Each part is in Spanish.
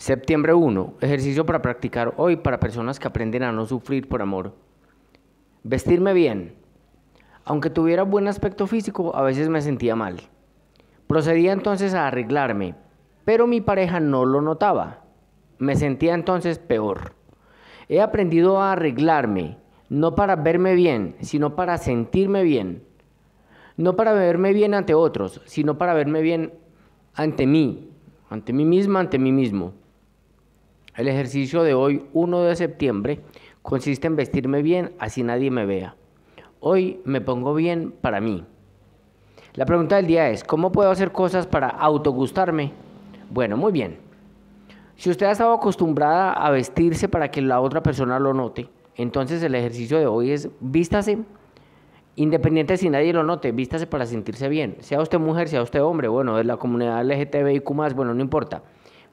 Septiembre 1. Ejercicio para practicar hoy para personas que aprenden a no sufrir por amor. Vestirme bien. Aunque tuviera buen aspecto físico, a veces me sentía mal. Procedía entonces a arreglarme, pero mi pareja no lo notaba. Me sentía entonces peor. He aprendido a arreglarme, no para verme bien, sino para sentirme bien. No para verme bien ante otros, sino para verme bien ante mí, ante mí misma, ante mí mismo. El ejercicio de hoy, 1 de septiembre, consiste en vestirme bien así nadie me vea. Hoy me pongo bien para mí. La pregunta del día es, ¿cómo puedo hacer cosas para autogustarme? Bueno, muy bien. Si usted ha estado acostumbrada a vestirse para que la otra persona lo note, entonces el ejercicio de hoy es vístase, independiente si nadie lo note, vístase para sentirse bien. Sea usted mujer, sea usted hombre, bueno, de la comunidad LGTBIQ+, bueno, no importa.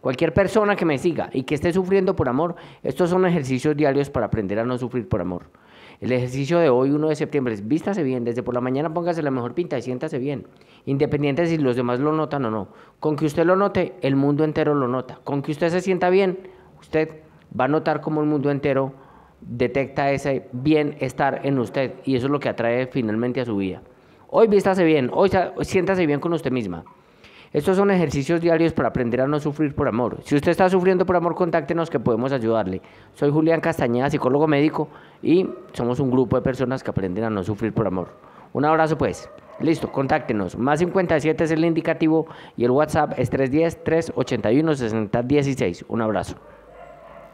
Cualquier persona que me siga y que esté sufriendo por amor, estos son ejercicios diarios para aprender a no sufrir por amor. El ejercicio de hoy, 1 de septiembre, es vístase bien. Desde por la mañana póngase la mejor pinta y siéntase bien. Independiente de si los demás lo notan o no. Con que usted lo note, el mundo entero lo nota. Con que usted se sienta bien, usted va a notar cómo el mundo entero detecta ese bienestar en usted. Y eso es lo que atrae finalmente a su vida. Hoy vístase bien, hoy siéntase bien con usted misma. Estos son ejercicios diarios para aprender a no sufrir por amor. Si usted está sufriendo por amor, contáctenos que podemos ayudarle. Soy Julián Castañeda, psicólogo médico, y somos un grupo de personas que aprenden a no sufrir por amor. Un abrazo pues. Listo, contáctenos. Más 57 es el indicativo y el WhatsApp es 310-381-6016. Un abrazo.